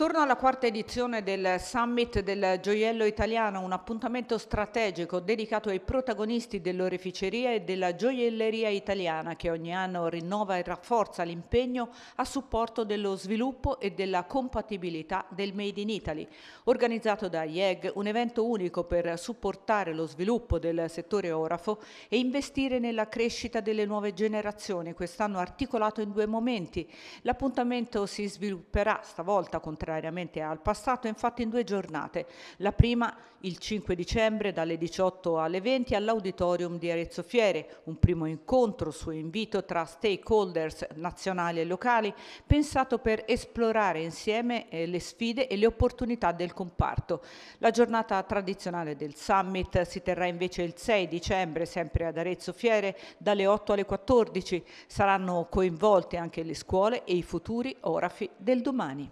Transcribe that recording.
Torno alla quarta edizione del Summit del Gioiello Italiano, un appuntamento strategico dedicato ai protagonisti dell'oreficeria e della gioielleria italiana che ogni anno rinnova e rafforza l'impegno a supporto dello sviluppo e della compatibilità del Made in Italy. Organizzato da IEG, un evento unico per supportare lo sviluppo del settore orafo e investire nella crescita delle nuove generazioni, quest'anno articolato in due momenti. L'appuntamento si svilupperà stavolta con tre contrariamente al passato, infatti in due giornate. La prima il 5 dicembre dalle 18 alle 20 all'auditorium di Arezzo Fiere, un primo incontro su invito tra stakeholders nazionali e locali pensato per esplorare insieme eh, le sfide e le opportunità del comparto. La giornata tradizionale del summit si terrà invece il 6 dicembre sempre ad Arezzo Fiere dalle 8 alle 14. Saranno coinvolte anche le scuole e i futuri orafi del domani.